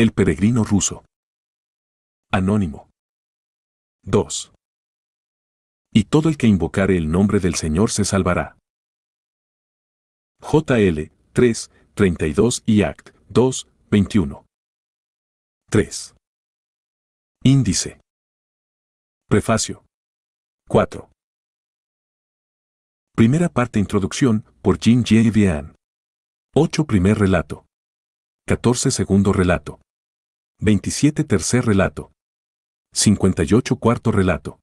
El peregrino ruso. Anónimo. 2. Y todo el que invocare el nombre del Señor se salvará. JL 3, 32 y Act 2, 21. 3. Índice. Prefacio. 4. Primera parte Introducción, por Jin J. Vian. 8. Primer relato. 14. Segundo relato. 27 tercer relato. 58 cuarto relato.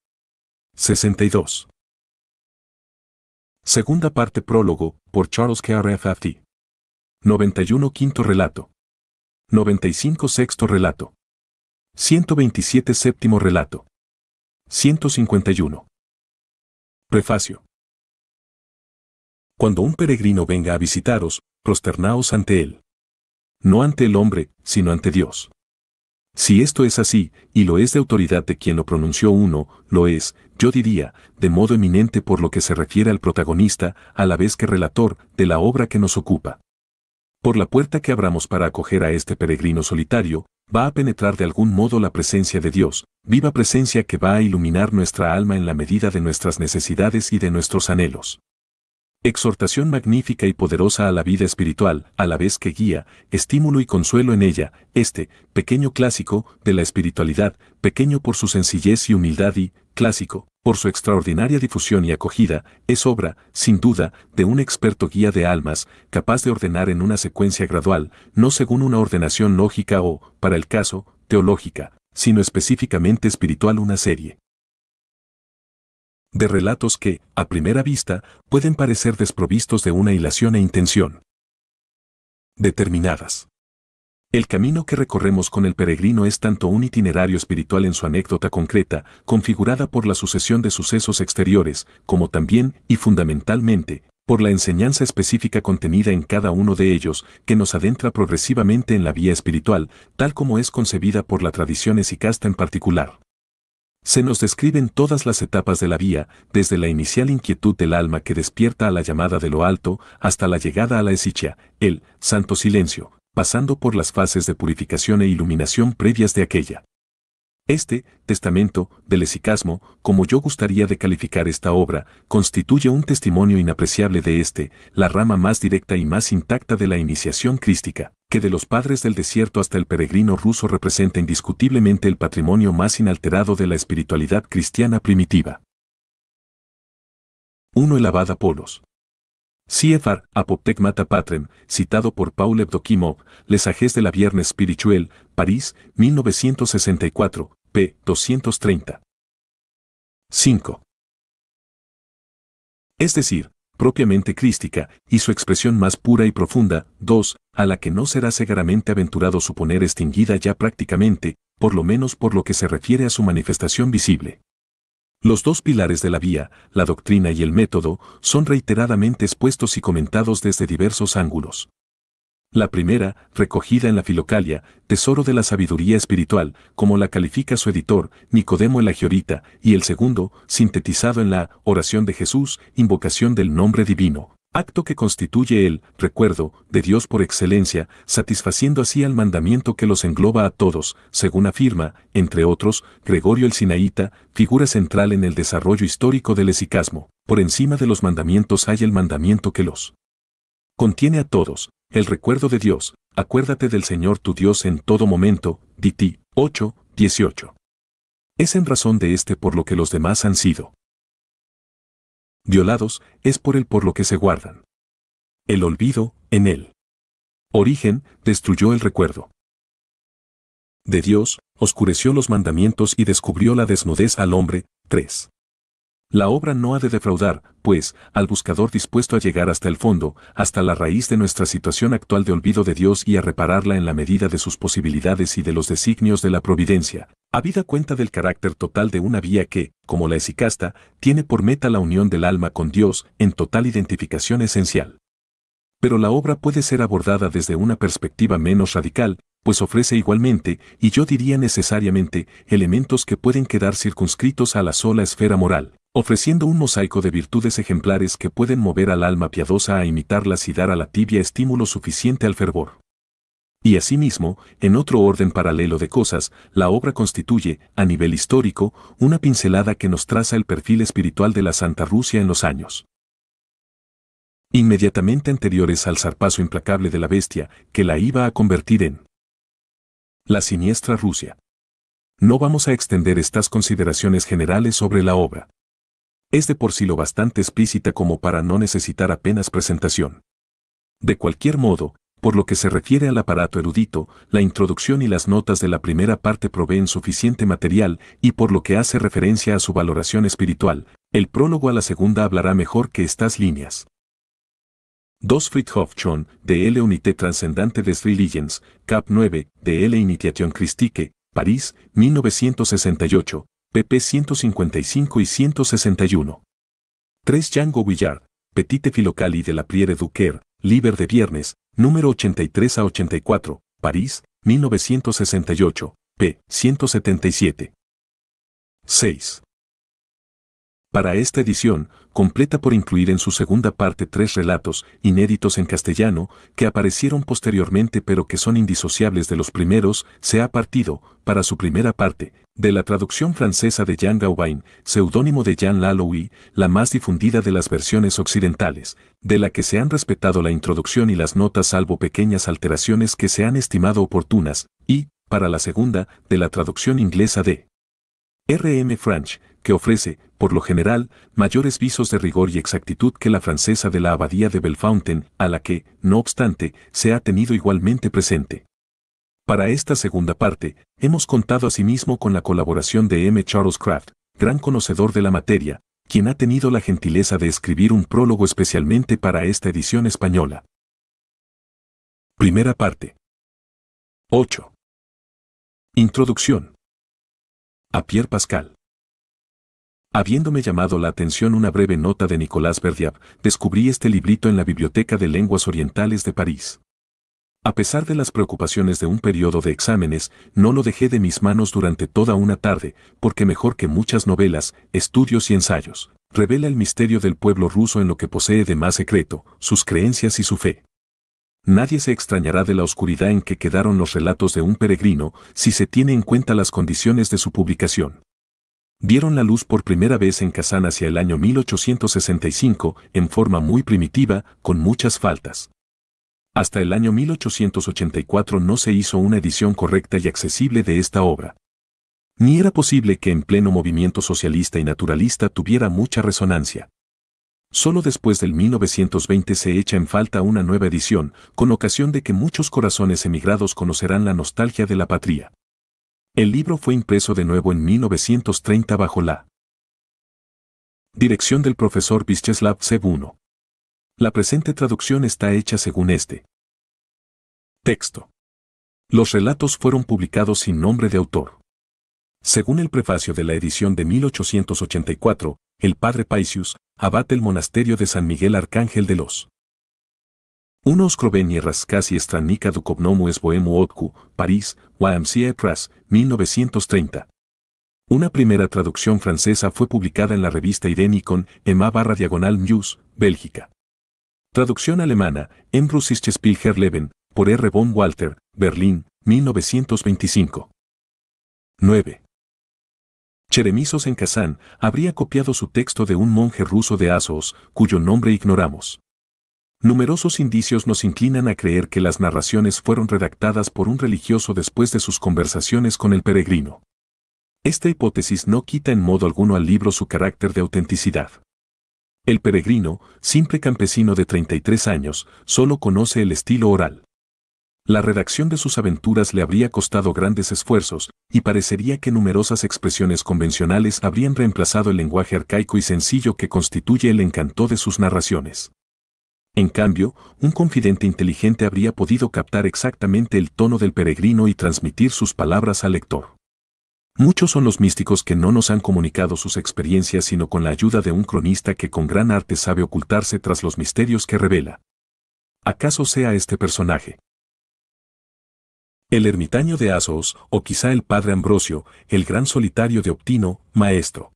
62. Segunda parte prólogo, por Charles K. K.R.F.F.T. 91 quinto relato. 95 sexto relato. 127 séptimo relato. 151. Prefacio. Cuando un peregrino venga a visitaros, prosternaos ante él. No ante el hombre, sino ante Dios. Si esto es así, y lo es de autoridad de quien lo pronunció uno, lo es, yo diría, de modo eminente por lo que se refiere al protagonista, a la vez que relator, de la obra que nos ocupa. Por la puerta que abramos para acoger a este peregrino solitario, va a penetrar de algún modo la presencia de Dios, viva presencia que va a iluminar nuestra alma en la medida de nuestras necesidades y de nuestros anhelos. Exhortación magnífica y poderosa a la vida espiritual, a la vez que guía, estímulo y consuelo en ella, este, pequeño clásico, de la espiritualidad, pequeño por su sencillez y humildad y, clásico, por su extraordinaria difusión y acogida, es obra, sin duda, de un experto guía de almas, capaz de ordenar en una secuencia gradual, no según una ordenación lógica o, para el caso, teológica, sino específicamente espiritual una serie de relatos que, a primera vista, pueden parecer desprovistos de una hilación e intención. Determinadas. El camino que recorremos con el peregrino es tanto un itinerario espiritual en su anécdota concreta, configurada por la sucesión de sucesos exteriores, como también, y fundamentalmente, por la enseñanza específica contenida en cada uno de ellos, que nos adentra progresivamente en la vía espiritual, tal como es concebida por la tradición esicasta en particular. Se nos describen todas las etapas de la vía, desde la inicial inquietud del alma que despierta a la llamada de lo alto, hasta la llegada a la Esicha, el santo silencio, pasando por las fases de purificación e iluminación previas de aquella. Este, testamento, del esicasmo, como yo gustaría de calificar esta obra, constituye un testimonio inapreciable de este, la rama más directa y más intacta de la iniciación crística que de los padres del desierto hasta el peregrino ruso representa indiscutiblemente el patrimonio más inalterado de la espiritualidad cristiana primitiva. 1. El Abad Apolos. Cfr. Apoptegmata Patrem, citado por Paul Evdokimov, Lesages de la Viernes Spirituel, París, 1964, p. 230. 5. Es decir, propiamente crística, y su expresión más pura y profunda, dos, a la que no será cegaramente aventurado suponer extinguida ya prácticamente, por lo menos por lo que se refiere a su manifestación visible. Los dos pilares de la vía, la doctrina y el método, son reiteradamente expuestos y comentados desde diversos ángulos. La primera, recogida en la Filocalia, Tesoro de la Sabiduría Espiritual, como la califica su editor, Nicodemo el Agiorita, y el segundo, sintetizado en la Oración de Jesús, Invocación del Nombre Divino, acto que constituye el recuerdo de Dios por excelencia, satisfaciendo así al mandamiento que los engloba a todos, según afirma, entre otros, Gregorio el Sinaíta, figura central en el desarrollo histórico del esicasmo. Por encima de los mandamientos hay el mandamiento que los contiene a todos, el recuerdo de Dios, acuérdate del Señor tu Dios en todo momento, ti. 8, 18. Es en razón de este por lo que los demás han sido violados, es por él por lo que se guardan. El olvido, en él. Origen, destruyó el recuerdo. De Dios, oscureció los mandamientos y descubrió la desnudez al hombre, 3. La obra no ha de defraudar, pues, al buscador dispuesto a llegar hasta el fondo, hasta la raíz de nuestra situación actual de olvido de Dios y a repararla en la medida de sus posibilidades y de los designios de la providencia, habida cuenta del carácter total de una vía que, como la esicasta, tiene por meta la unión del alma con Dios en total identificación esencial. Pero la obra puede ser abordada desde una perspectiva menos radical, pues ofrece igualmente, y yo diría necesariamente, elementos que pueden quedar circunscritos a la sola esfera moral, ofreciendo un mosaico de virtudes ejemplares que pueden mover al alma piadosa a imitarlas y dar a la tibia estímulo suficiente al fervor. Y asimismo, en otro orden paralelo de cosas, la obra constituye, a nivel histórico, una pincelada que nos traza el perfil espiritual de la Santa Rusia en los años inmediatamente anteriores al zarpazo implacable de la bestia que la iba a convertir en la siniestra Rusia. No vamos a extender estas consideraciones generales sobre la obra es de por sí lo bastante explícita como para no necesitar apenas presentación. De cualquier modo, por lo que se refiere al aparato erudito, la introducción y las notas de la primera parte proveen suficiente material y por lo que hace referencia a su valoración espiritual, el prólogo a la segunda hablará mejor que estas líneas. 2 de L. Unité Transcendante des Religions, Cap 9, de L. Initiation Christique, París, 1968, pp 155 y 161. 3. Django Willard, Petite Filocali de la Priere Duquer, Liber de Viernes, número 83 a 84, París, 1968, p. 177. 6. Para esta edición, completa por incluir en su segunda parte tres relatos, inéditos en castellano, que aparecieron posteriormente pero que son indisociables de los primeros, se ha partido, para su primera parte, de la traducción francesa de Jean Gauvain, seudónimo de Jean Lalouis, la más difundida de las versiones occidentales, de la que se han respetado la introducción y las notas salvo pequeñas alteraciones que se han estimado oportunas, y, para la segunda, de la traducción inglesa de R.M. French, que ofrece, por lo general, mayores visos de rigor y exactitud que la francesa de la abadía de Belfountain, a la que, no obstante, se ha tenido igualmente presente. Para esta segunda parte, hemos contado asimismo con la colaboración de M. Charles Kraft, gran conocedor de la materia, quien ha tenido la gentileza de escribir un prólogo especialmente para esta edición española. Primera parte. 8. Introducción. A Pierre Pascal. Habiéndome llamado la atención una breve nota de Nicolás Verdiab, descubrí este librito en la Biblioteca de Lenguas Orientales de París. A pesar de las preocupaciones de un periodo de exámenes, no lo dejé de mis manos durante toda una tarde, porque mejor que muchas novelas, estudios y ensayos, revela el misterio del pueblo ruso en lo que posee de más secreto, sus creencias y su fe. Nadie se extrañará de la oscuridad en que quedaron los relatos de un peregrino si se tiene en cuenta las condiciones de su publicación. Dieron la luz por primera vez en Kazán hacia el año 1865, en forma muy primitiva, con muchas faltas. Hasta el año 1884 no se hizo una edición correcta y accesible de esta obra. Ni era posible que en pleno movimiento socialista y naturalista tuviera mucha resonancia. Solo después del 1920 se echa en falta una nueva edición, con ocasión de que muchos corazones emigrados conocerán la nostalgia de la patria. El libro fue impreso de nuevo en 1930 bajo la dirección del profesor Vyacheslav Sebuno. La presente traducción está hecha según este texto. Los relatos fueron publicados sin nombre de autor. Según el prefacio de la edición de 1884, el padre Paisius, abate el monasterio de San Miguel Arcángel de los Unos Crobeni Rascasi estranica du es bohemu Otku, París, YMCA 1930. Una primera traducción francesa fue publicada en la revista Irenicon, Emma barra diagonal News, Bélgica. Traducción alemana, russisches Leben, por R. von Walter, Berlín, 1925. 9. Cheremisos en Kazán habría copiado su texto de un monje ruso de asos, cuyo nombre ignoramos. Numerosos indicios nos inclinan a creer que las narraciones fueron redactadas por un religioso después de sus conversaciones con el peregrino. Esta hipótesis no quita en modo alguno al libro su carácter de autenticidad. El peregrino, simple campesino de 33 años, solo conoce el estilo oral. La redacción de sus aventuras le habría costado grandes esfuerzos, y parecería que numerosas expresiones convencionales habrían reemplazado el lenguaje arcaico y sencillo que constituye el encanto de sus narraciones. En cambio, un confidente inteligente habría podido captar exactamente el tono del peregrino y transmitir sus palabras al lector. Muchos son los místicos que no nos han comunicado sus experiencias sino con la ayuda de un cronista que con gran arte sabe ocultarse tras los misterios que revela. ¿Acaso sea este personaje? El ermitaño de Asos, o quizá el padre Ambrosio, el gran solitario de Optino, maestro.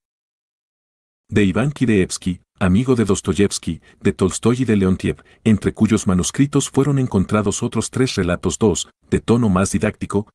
De Iván Kireevsky, amigo de Dostoyevsky, de Tolstoy y de Leontiev, entre cuyos manuscritos fueron encontrados otros tres relatos dos, de tono más didáctico,